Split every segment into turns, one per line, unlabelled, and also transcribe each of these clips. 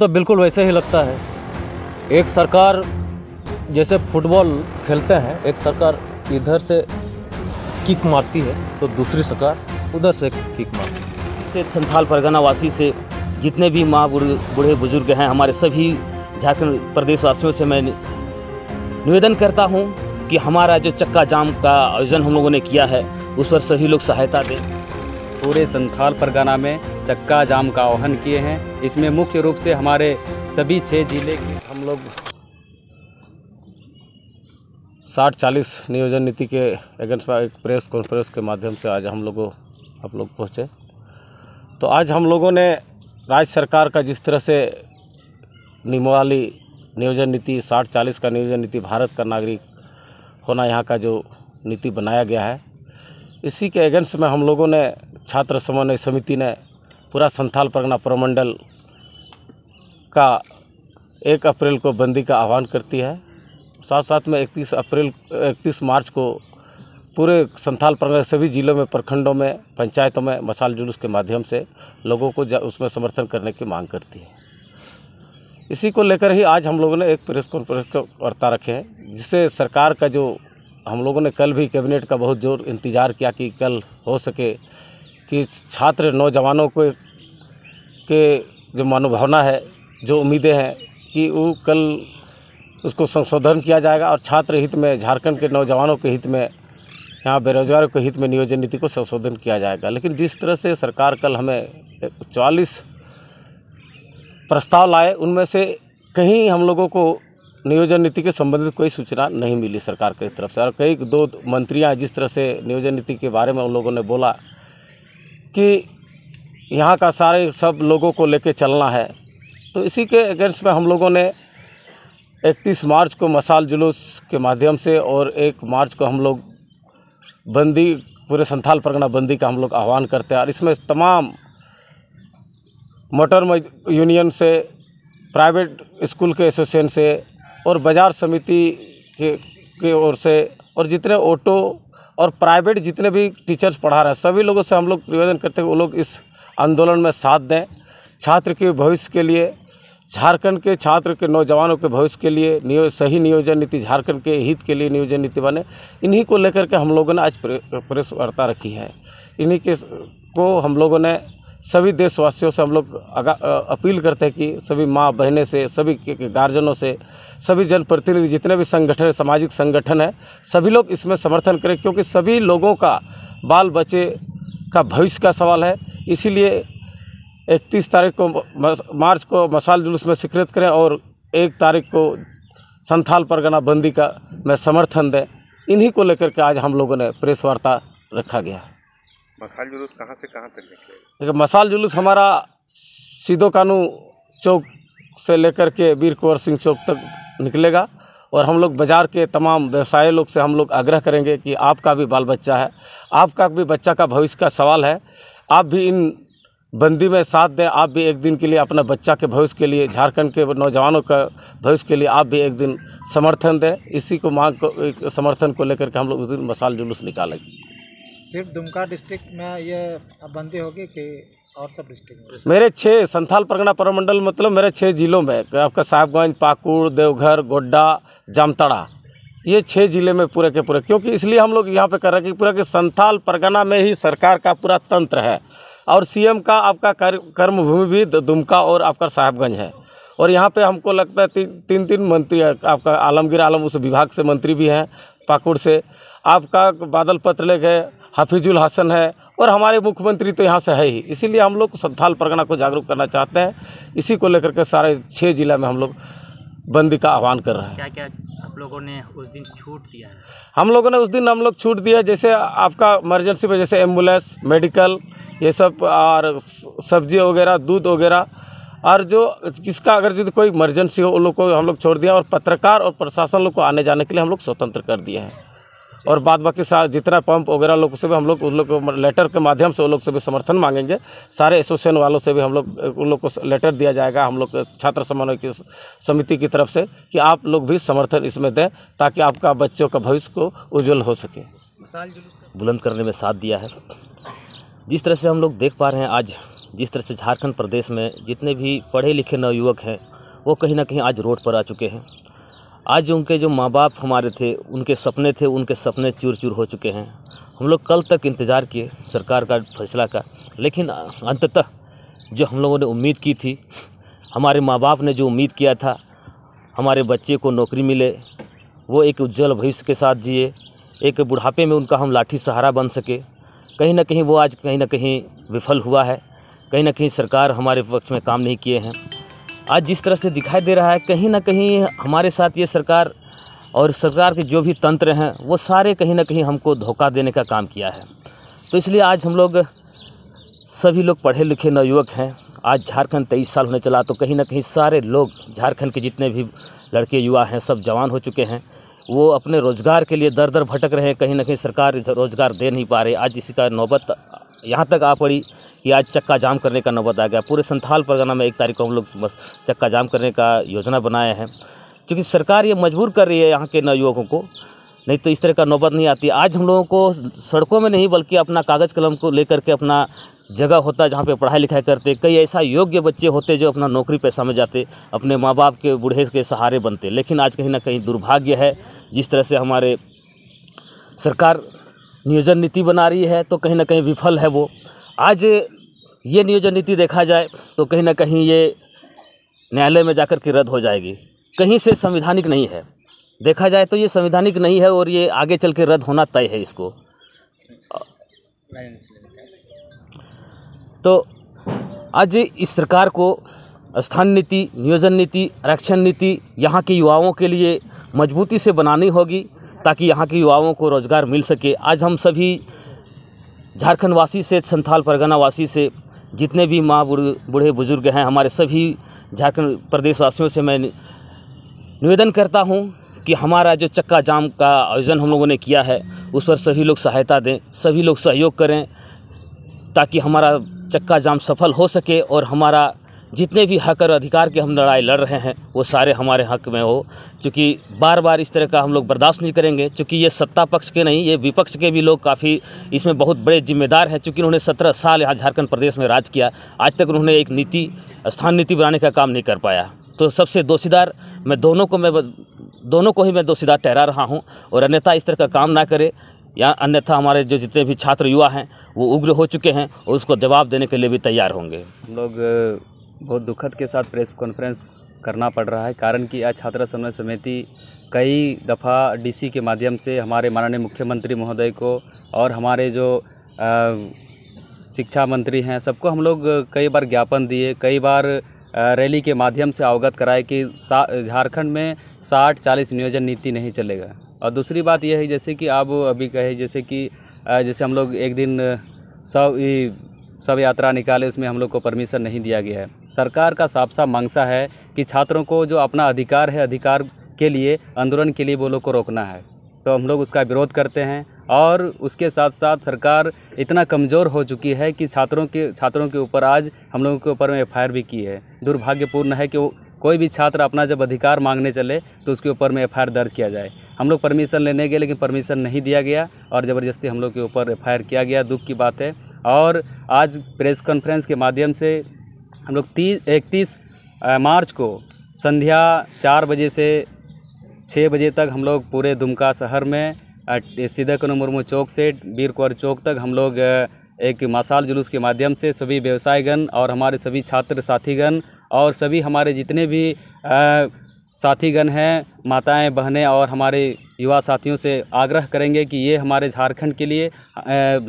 तो बिल्कुल वैसे ही लगता है एक सरकार जैसे फुटबॉल
खेलते हैं एक सरकार इधर से किक मारती है तो दूसरी सरकार उधर से किक मारती है से संथाल परगना वासी से जितने भी माँ बूढ़े बुजुर्ग हैं हमारे सभी झारखंड प्रदेशवासियों से मैं निवेदन करता हूँ
कि हमारा जो चक्का जाम का आयोजन हम लोगों ने किया है उस पर सभी लोग सहायता दें पूरे संथाल परगना में चक्का जाम का आह्वान किए हैं इसमें मुख्य रूप से हमारे सभी छः जिले के हम
लोग साठ चालीस नियोजन नीति के अगेंस्ट में एक प्रेस कॉन्फ्रेंस के माध्यम से आज हम लोगों आप लोग पहुँचे तो आज हम लोगों ने राज्य सरकार का जिस तरह से निमवाली नियोजन नीति साठ चालीस का नियोजन नीति भारत का नागरिक होना यहाँ का जो नीति बनाया गया है इसी के एगेंस्ट में हम लोगों ने छात्र समन्वय समिति ने पूरा संथाल परगना प्रमंडल का एक अप्रैल को बंदी का आह्वान करती है साथ साथ में इकतीस अप्रैल इकतीस मार्च को पूरे संथाल परगना सभी ज़िलों में प्रखंडों में पंचायतों में मसाल जुलूस के माध्यम से लोगों को उसमें समर्थन करने की मांग करती है इसी को लेकर ही आज हम लोगों ने एक प्रेस कॉन्फ्रेंस का वार्ता रखे हैं जिससे सरकार का जो हम लोगों ने कल भी कैबिनेट का बहुत जोर इंतज़ार किया कि कल हो सके कि छात्र नौजवानों को के जो मनोभावना है जो उम्मीदें हैं कि वो कल उसको संशोधन किया जाएगा और छात्र हित में झारखंड के नौजवानों के हित में यहाँ बेरोजगारों के हित में नियोजन नीति को संशोधन किया जाएगा लेकिन जिस तरह से सरकार कल हमें चालीस प्रस्ताव लाए उनमें से कहीं हम लोगों को नियोजन नीति के संबंधित कोई सूचना नहीं मिली सरकार की तरफ से और कई दो मंत्रियाँ जिस तरह से नियोजन नीति के बारे में उन लोगों ने बोला कि यहाँ का सारे सब लोगों को लेके चलना है तो इसी के अगेंस्ट में हम लोगों ने 31 मार्च को मसाल जुलूस के माध्यम से और एक मार्च को हम लोग बंदी पूरे संथाल परगना बंदी का हम लोग आह्वान करते हैं और इसमें तमाम मोटर यूनियन से प्राइवेट स्कूल के एसोसिएशन से और बाज़ार समिति के, के ओर से और जितने ऑटो और प्राइवेट जितने भी टीचर्स पढ़ा रहे हैं सभी लोगों से हम लोग निवेदन करते हैं वो लोग इस आंदोलन में साथ दें छात्र के भविष्य के लिए झारखंड के छात्र के नौजवानों के भविष्य के लिए नियो, सही नियोजन नीति झारखंड के हित के लिए नियोजन नीति बने इन्हीं को लेकर के हम लोगों ने आज प्रेस वार्ता रखी है इन्हीं के को हम लोगों ने सभी देशवासियों से हम लोग अपील करते हैं कि सभी माँ बहनें से सभी गार्जियनों से सभी जनप्रतिनिधि जितने भी संगठन सामाजिक संगठन है सभी लोग इसमें समर्थन करें क्योंकि सभी लोगों का बाल बच्चे का भविष्य का सवाल है इसीलिए इकतीस तारीख को मार्च को मसाल जुलूस में स्वीकृत करें और एक तारीख को संथाल परगना बंदी का में समर्थन दें इन्हीं को लेकर के आज हम लोगों ने प्रेस वार्ता रखा गया
मसाल जुलूस कहाँ से कहाँ तक निकलेगा
देखिए मसाल जुलूस हमारा सीधो कानू चौक से लेकर के वीर कुंवर सिंह चौक तक निकलेगा और हम लोग बाज़ार के तमाम व्यवसाय लोग से हम लोग आग्रह करेंगे कि आपका भी बाल बच्चा है आपका भी बच्चा का भविष्य का सवाल है आप भी इन बंदी में साथ दें आप भी एक दिन के लिए अपना बच्चा के भविष्य के लिए झारखंड के नौजवानों का भविष्य के लिए आप भी एक दिन समर्थन दें इसी को मांग को समर्थन को लेकर के हम लोग उस दिन मसाल जुलूस निकालेंगे
सिर्फ दुमका डिस्ट्रिक्ट में ये बंदी होगी कि और सब डिस्ट्रिक्ट
मेरे छः संथाल परगना परमंडल मतलब मेरे छः जिलों में आपका साहबगंज पाकुड़ देवघर गोड्डा जामताड़ा ये छः जिले में पूरे के पूरे क्योंकि इसलिए हम लोग यहाँ पे कर रहे हैं कि पूरा के संथाल परगना में ही सरकार का पूरा तंत्र है और सीएम का आपका कर्मभूमि भी दुमका और आपका साहेबगंज है और यहाँ पे हमको लगता है ती, तीन तीन मंत्री आपका आलमगीर आलम उस विभाग से मंत्री भी हैं पाकुड़ से आपका बादल पत्र ले गए हफीजुल हसन है और हमारे मुख्यमंत्री तो यहाँ से है ही इसीलिए हम लोग संथाल परगना को जागरूक करना चाहते हैं इसी को लेकर के सारे छः जिला में हम लोग बंदी का आह्वान कर रहे हैं
क्या क्या आप लोगों ने उस दिन छूट दिया है
हम लोगों ने उस दिन हम लोग छूट दिया जैसे आपका इमरजेंसी में जैसे एम्बुलेंस मेडिकल ये सब और सब्जी वगैरह दूध वगैरह और जो किसका अगर जो कोई इमरजेंसी हो उन लोग को हम लोग छोड़ दिया और पत्रकार और प्रशासन लोग को आने जाने के लिए हम लोग स्वतंत्र कर दिए हैं और बाद बाकी जितना पंप वगैरह लोग से भी हम लोग उन लोग को लेटर के माध्यम से वो लोग से भी समर्थन मांगेंगे सारे एसोसिएशन वालों से भी हम लोग उन लोग को लेटर दिया जाएगा हम लोग छात्र समन्वय की समिति की तरफ से कि आप लोग भी समर्थन इसमें दें ताकि आपका बच्चों
का भविष्य को उज्ज्वल हो सके बुलंद करने में साथ दिया है जिस तरह से हम लोग देख पा रहे हैं आज जिस तरह से झारखंड प्रदेश में जितने भी पढ़े लिखे नवयुवक हैं वो कहीं ना कहीं आज रोड पर आ चुके हैं आज उनके जो माँ बाप हमारे थे उनके सपने थे उनके सपने चूर चूर हो चुके हैं हम लोग कल तक इंतज़ार किए सरकार का फैसला का लेकिन अंततः जो हम लोगों ने उम्मीद की थी हमारे माँ बाप ने जो उम्मीद किया था हमारे बच्चे को नौकरी मिले वो एक उज्जवल भविष्य के साथ जिए एक बुढ़ापे में उनका हम लाठी सहारा बन सके कहीं ना कहीं वो आज कहीं ना कहीं विफल हुआ है कहीं ना कहीं सरकार हमारे पक्ष में काम नहीं किए हैं आज जिस तरह से दिखाई दे रहा है कहीं ना कहीं हमारे साथ ये सरकार और सरकार के जो भी तंत्र हैं वो सारे कहीं ना कहीं हमको धोखा देने का काम किया है तो इसलिए आज हम लोग सभी लोग पढ़े लिखे नवयुवक हैं आज झारखंड तेईस साल होने चला तो कहीं ना कहीं सारे लोग झारखंड के जितने भी लड़के युवा हैं सब जवान हो चुके हैं वो अपने रोज़गार के लिए दर दर भटक रहे हैं कहीं ना कहीं सरकार रोज़गार दे नहीं पा रही आज इसी का नौबत यहाँ तक आ पड़ी कि आज चक्का जाम करने का नौबत आ गया पूरे संथाल परगना में एक तारीख को हम लोग बस चक्का जाम करने का योजना बनाया है क्योंकि सरकार ये मजबूर कर रही है यहाँ के नवयुवकों को नहीं तो इस तरह का नौबत नहीं आती आज हम लोगों को सड़कों में नहीं बल्कि अपना कागज़ कलम को लेकर के अपना जगह होता जहाँ पे पढ़ाई लिखाई करते कई ऐसा योग्य बच्चे होते जो अपना नौकरी पैसा में जाते अपने माँ बाप के बूढ़े के सहारे बनते लेकिन आज कहीं ना कहीं दुर्भाग्य है जिस तरह से हमारे सरकार नियोजन नीति बना रही है तो कहीं ना कहीं विफल है वो आज ये नियोजन नीति देखा जाए तो कहीं ना कहीं ये न्यायालय में जाकर के रद्द हो जाएगी कहीं से संवैधानिक नहीं है देखा जाए तो ये संवैधानिक नहीं है और ये आगे चल के रद्द होना तय है इसको तो आज इस सरकार को स्थान नीति नियोजन नीति आरक्षण नीति यहाँ के युवाओं के लिए मजबूती से बनानी होगी ताकि यहाँ के युवाओं को रोज़गार मिल सके आज हम सभी झारखंडवासी से संथाल परगनावासी से जितने भी माँ बूढ़े बुज़ुर्ग हैं हमारे सभी झारखंड प्रदेशवासियों से मैं निवेदन करता हूँ कि हमारा जो चक्का जाम का आयोजन हम लोगों ने किया है उस पर सभी लोग सहायता दें सभी लोग सहयोग करें ताकि हमारा चक्का जाम सफल हो सके और हमारा जितने भी हक और अधिकार के हम लड़ाई लड़ रहे हैं वो सारे हमारे हक में हो क्योंकि बार बार इस तरह का हम लोग बर्दाश्त नहीं करेंगे क्योंकि ये सत्ता पक्ष के नहीं ये विपक्ष के भी लोग काफ़ी इसमें बहुत बड़े जिम्मेदार हैं क्योंकि उन्होंने सत्रह साल यहाँ झारखंड प्रदेश में राज किया आज तक उन्होंने एक नीति स्थान नीति बनाने का काम नहीं कर पाया तो सबसे दोषीदार मैं दोनों को मैं दोनों को ही मैं दोषीदार ठहरा रहा हूँ और अन्यथा इस तरह का काम ना करे या अन्यथा हमारे जो जितने भी छात्र युवा हैं वो उग्र हो चुके हैं और उसको जवाब देने के लिए भी तैयार होंगे
हम लोग बहुत दुखद के साथ प्रेस कॉन्फ्रेंस करना पड़ रहा है कारण कि आज छात्रा समन्वय समिति कई दफ़ा डीसी के माध्यम से हमारे माननीय मुख्यमंत्री महोदय को और हमारे जो आ, शिक्षा मंत्री हैं सबको हम लोग कई बार ज्ञापन दिए कई बार रैली के माध्यम से अवगत कराए कि झारखंड में साठ चालीस नियोजन नीति नहीं चलेगा और दूसरी बात यह है जैसे कि आप अभी कहे जैसे कि जैसे हम लोग एक दिन सब सब यात्रा निकाले उसमें हम लोग को परमिशन नहीं दिया गया है सरकार का साफ साफ मांगसा है कि छात्रों को जो अपना अधिकार है अधिकार के लिए आंदोलन के लिए वो लोग को रोकना है तो हम लोग उसका विरोध करते हैं और उसके साथ साथ सरकार इतना कमज़ोर हो चुकी है कि छात्रों के छात्रों के ऊपर आज हम लोगों के ऊपर में एफ भी की है दुर्भाग्यपूर्ण है कि कोई भी छात्र अपना जब अधिकार मांगने चले तो उसके ऊपर में एफ दर्ज किया जाए हम लोग परमिशन लेने गए लेकिन परमिशन नहीं दिया गया और ज़बरदस्ती हम लोग के ऊपर एफ किया गया दुख की बात है और आज प्रेस कॉन्फ्रेंस के माध्यम से हम लोग तीस इकतीस मार्च को संध्या चार बजे से छः बजे तक हम लोग पूरे दुमका शहर में सीधा कनु मुर्मू चौक से बीर कुंवर चौक तक हम लोग एक मसाल जुलूस के माध्यम से सभी व्यवसायगण और हमारे सभी छात्र साथीगण और सभी हमारे जितने भी साथीगण हैं माताएं बहनें और हमारे युवा साथियों से आग्रह करेंगे कि ये हमारे झारखंड के लिए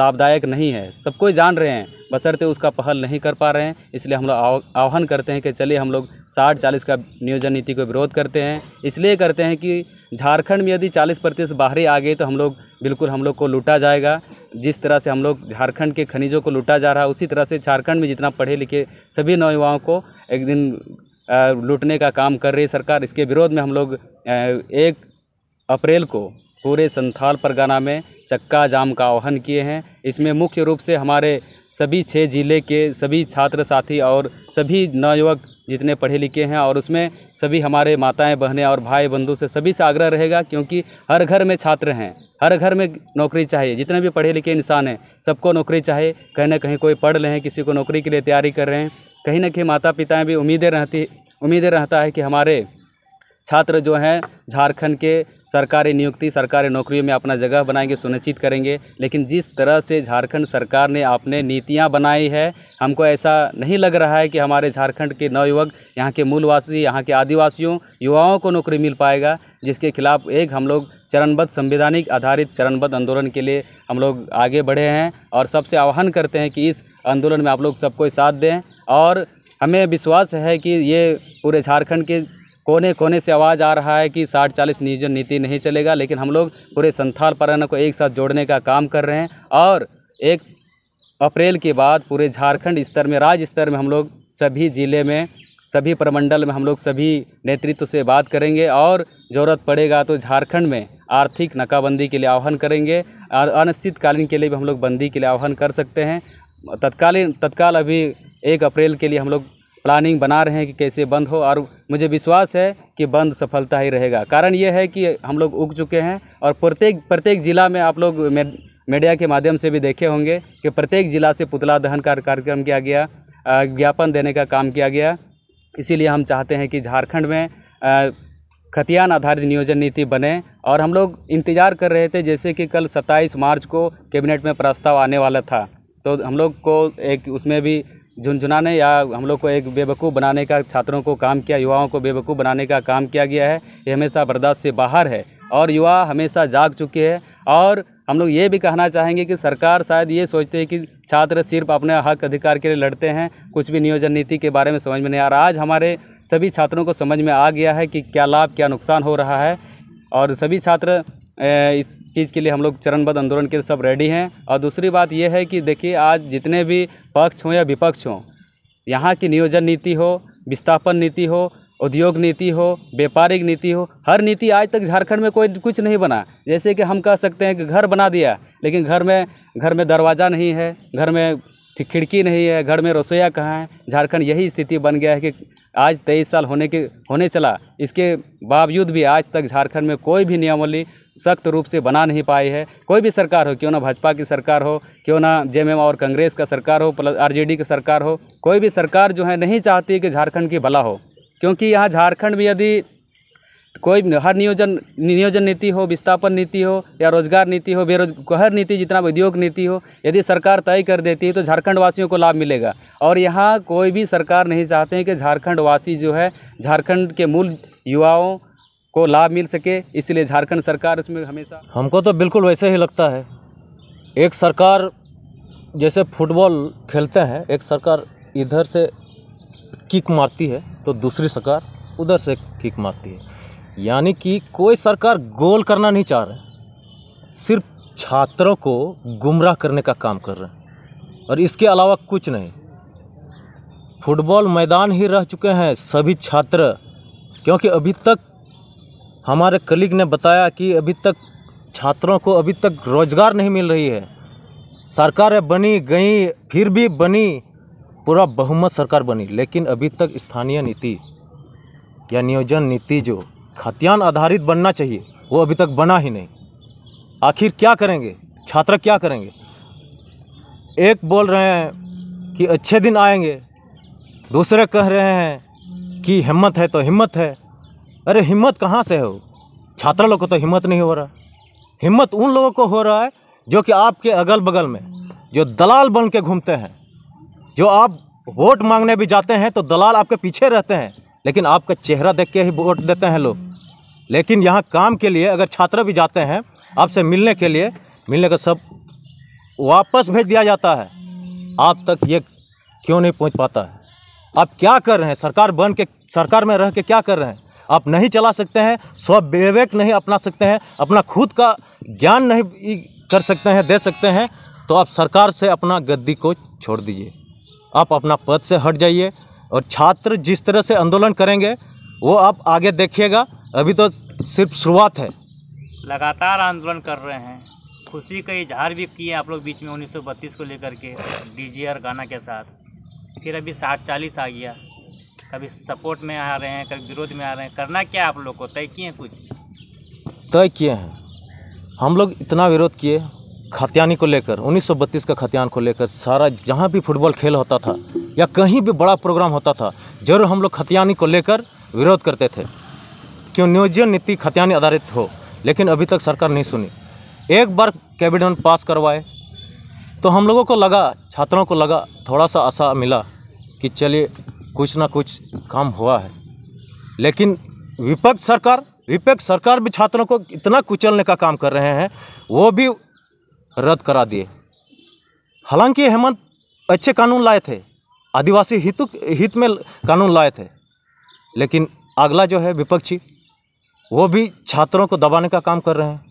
लाभदायक नहीं है सब कोई जान रहे हैं बसरते उसका पहल नहीं कर पा रहे हैं इसलिए हम लोग आह्वान करते हैं कि चलिए हम लोग साठ चालीस का नियोजन नीति को विरोध करते हैं इसलिए करते हैं कि झारखंड में यदि चालीस प्रतिशत बाहरी आ गए तो हम लोग बिल्कुल हम लोग को लूटा जाएगा जिस तरह से हम लोग झारखंड के खनिजों को लूटा जा रहा है उसी तरह से झारखंड में जितना पढ़े लिखे सभी नौयुवाओं को एक दिन लूटने का काम कर रही सरकार इसके विरोध में हम लोग एक अप्रैल को पूरे संथाल परगना में चक्का जाम का आह्वान किए हैं इसमें मुख्य रूप से हमारे सभी छः ज़िले के सभी छात्र साथी और सभी नवयुवक जितने पढ़े लिखे हैं और उसमें सभी हमारे माताएं बहनें और भाई बंधु से सभी से आग्रह रहेगा क्योंकि हर घर में छात्र हैं हर घर में नौकरी चाहिए जितने भी पढ़े लिखे इंसान हैं सबको नौकरी चाहिए कहीं ना कहीं कोई पढ़ रहे हैं किसी को नौकरी के लिए तैयारी कर रहे हैं कहीं ना कहीं माता पिताएँ भी उम्मीदें रहती उम्मीदें रहता है कि हमारे छात्र जो हैं झारखंड के सरकारी नियुक्ति सरकारी नौकरियों में अपना जगह बनाएंगे सुनिश्चित करेंगे लेकिन जिस तरह से झारखंड सरकार ने अपने नीतियाँ बनाई है हमको ऐसा नहीं लग रहा है कि हमारे झारखंड के नवयुवक यहाँ के मूलवासी यहाँ के आदिवासियों युवाओं को नौकरी मिल पाएगा जिसके खिलाफ एक हम लोग चरणबद्ध संवैधानिक आधारित चरणबद्ध आंदोलन के लिए हम लोग आगे बढ़े हैं और सबसे आह्वान करते हैं कि इस आंदोलन में आप लोग सबको साथ दें और हमें विश्वास है कि ये पूरे झारखंड के कोने कोने से आवाज़ आ रहा है कि साठ चालीस नियोजन नीति नहीं चलेगा लेकिन हम लोग पूरे संथाल परगना को एक साथ जोड़ने का काम कर रहे हैं और एक अप्रैल के बाद पूरे झारखंड स्तर में राज्य स्तर में हम लोग सभी ज़िले में सभी प्रमंडल में हम लोग सभी नेतृत्व से बात करेंगे और ज़रूरत पड़ेगा तो झारखंड में आर्थिक नाकाबंदी के लिए आह्वान करेंगे और अनिश्चितकालीन के लिए भी हम लोग बंदी के लिए आह्वान कर सकते हैं तत्कालीन तत्काल अभी एक अप्रैल के लिए हम लोग प्लानिंग बना रहे हैं कि कैसे बंद हो और मुझे विश्वास है कि बंद सफलता ही रहेगा कारण ये है कि हम लोग उग चुके हैं और प्रत्येक प्रत्येक ज़िला में आप लोग मीडिया के माध्यम से भी देखे होंगे कि प्रत्येक ज़िला से पुतला दहन का कार्यक्रम किया गया ज्ञापन देने का काम किया गया इसीलिए हम चाहते हैं कि झारखंड में खतियान आधारित नियोजन नीति बने और हम लोग इंतज़ार कर रहे थे जैसे कि कल 27 मार्च को कैबिनेट में प्रस्ताव आने वाला था तो हम लोग को एक उसमें भी झुनझुनाने या हम लोग को एक बेवकूफ़ बनाने का छात्रों को काम किया युवाओं को बेवकूफ़ बनाने का काम किया गया है ये हमेशा बर्दाश्त से बाहर है और युवा हमेशा जाग चुके हैं और हम लोग ये भी कहना चाहेंगे कि सरकार शायद ये सोचते हैं कि छात्र सिर्फ अपने हक अधिकार के लिए लड़ते हैं कुछ भी नियोजन नीति के बारे में समझ में नहीं आ रहा आज हमारे सभी छात्रों को समझ में आ गया है कि क्या लाभ क्या नुकसान हो रहा है और सभी छात्र इस चीज़ के लिए हम लोग चरणबद्ध आंदोलन के सब रेडी हैं और दूसरी बात यह है कि देखिए आज जितने भी पक्ष हों या विपक्ष हों यहाँ की नियोजन नीति हो विस्थापन नीति हो उद्योग नीति हो व्यापारिक नीति हो हर नीति आज तक झारखंड में कोई कुछ नहीं बना जैसे कि हम कह सकते हैं कि घर बना दिया लेकिन घर में घर में दरवाज़ा नहीं है घर में खिड़की नहीं है घर में रसोईया कहाँ है झारखंड यही स्थिति बन गया है कि आज तेईस साल होने के होने चला इसके बावजूद भी आज तक झारखंड में कोई भी नियमावली सख्त रूप से बना नहीं पाई है कोई भी सरकार हो क्यों ना भाजपा की सरकार हो क्यों ना जे और कांग्रेस का सरकार हो प्लस आर की सरकार हो कोई भी सरकार जो है नहीं चाहती कि झारखंड की भला हो क्योंकि यहाँ झारखंड में यदि कोई हर नियोजन नियोजन नीति हो विस्थापन नीति हो या रोजगार नीति हो बेरोजगार नीति जितना उद्योग नीति हो यदि सरकार तय कर देती है तो झारखंड वासियों को लाभ मिलेगा और यहाँ कोई भी सरकार नहीं चाहते हैं कि झारखंड वासी जो है झारखंड के मूल युवाओं को लाभ मिल सके इसलिए झारखंड सरकार इसमें हमेशा
हमको तो बिल्कुल वैसे ही लगता है
एक सरकार जैसे
फुटबॉल खेलते हैं एक सरकार इधर से किक मारती है तो दूसरी सरकार उधर से किक मारती है यानी कि कोई सरकार गोल करना नहीं चाह रहे सिर्फ छात्रों को गुमराह करने का काम कर रहे हैं और इसके अलावा कुछ नहीं फुटबॉल मैदान ही रह चुके हैं सभी छात्र क्योंकि अभी तक हमारे कलीग ने बताया कि अभी तक छात्रों को अभी तक रोज़गार नहीं मिल रही है सरकारें बनी गई फिर भी बनी पूरा बहुमत सरकार बनी लेकिन अभी तक स्थानीय नीति या नियोजन नीति जो खतियान आधारित बनना चाहिए वो अभी तक बना ही नहीं आखिर क्या करेंगे छात्र क्या करेंगे एक बोल रहे हैं कि अच्छे दिन आएंगे दूसरे कह रहे हैं कि हिम्मत है तो हिम्मत है अरे हिम्मत कहाँ से हो छात्र लोग को तो हिम्मत नहीं हो रहा हिम्मत उन लोगों को हो रहा है जो कि आपके अगल बगल में जो दलाल बन के घूमते हैं जो आप वोट मांगने भी जाते हैं तो दलाल आपके पीछे रहते हैं लेकिन आपका चेहरा देख के ही वोट देते हैं लोग लेकिन यहाँ काम के लिए अगर छात्र भी जाते हैं आपसे मिलने के लिए मिलने का सब वापस भेज दिया जाता है आप तक ये क्यों नहीं पहुँच पाता है आप क्या कर रहे हैं सरकार बन के सरकार में रह के क्या कर रहे हैं आप नहीं चला सकते हैं स्वविवेक नहीं अपना सकते हैं अपना खुद का ज्ञान नहीं कर सकते हैं दे सकते हैं तो आप सरकार से अपना गद्दी को छोड़ दीजिए आप अपना पद से हट जाइए और छात्र जिस तरह से आंदोलन करेंगे वो आप आगे देखिएगा अभी तो सिर्फ शुरुआत है
लगातार आंदोलन कर रहे हैं खुशी का इजहार भी किए आप लोग बीच में 1932 को लेकर के डीजीआर गाना के साथ फिर अभी साठ चालीस आ गया कभी सपोर्ट में आ रहे हैं कभी विरोध में आ रहे हैं करना क्या आप लोग को तय किए कुछ
तय किए हैं हम लोग इतना विरोध किए खतियानी को लेकर 1932 का खतियान को लेकर सारा जहाँ भी फुटबॉल खेल होता था या कहीं भी बड़ा प्रोग्राम होता था जरूर हम लोग खतियानी को लेकर विरोध करते थे क्यों नियोजन नीति खतियानी आधारित हो लेकिन अभी तक सरकार नहीं सुनी एक बार कैबिनेट पास करवाए तो हम लोगों को लगा छात्रों को लगा थोड़ा सा आशा मिला कि चलिए कुछ ना कुछ काम हुआ है लेकिन विपक्ष सरकार विपक्ष सरकार भी छात्रों को इतना कुचलने का काम कर रहे हैं वो भी रद्द करा दिए हालांकि हेमंत अच्छे कानून लाए थे आदिवासी हित हित में कानून लाए थे लेकिन अगला जो है विपक्षी वो भी छात्रों को दबाने का काम कर रहे हैं